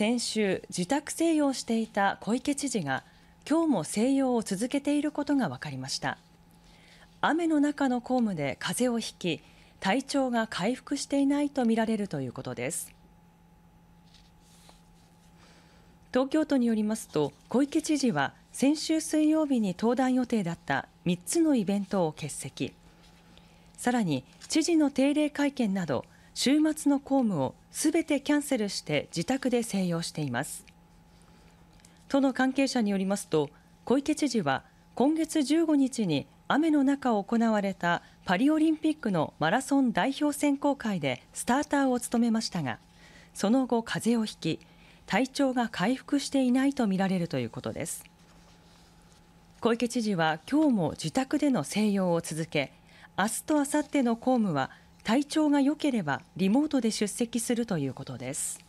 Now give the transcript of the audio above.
先週、自宅静養していた小池知事が今日も静養を続けていることが分かりました雨の中の公務で風邪をひき体調が回復していないとみられるということです東京都によりますと小池知事は先週水曜日に登壇予定だった3つのイベントを欠席さらに知事の定例会見など週末の公務をすべてキャンセルして自宅で静養しています都の関係者によりますと小池知事は今月15日に雨の中行われたパリオリンピックのマラソン代表選考会でスターターを務めましたがその後風邪をひき体調が回復していないとみられるということです小池知事は今日も自宅での静養を続け明日と明後日の公務は体調が良ければリモートで出席するということです。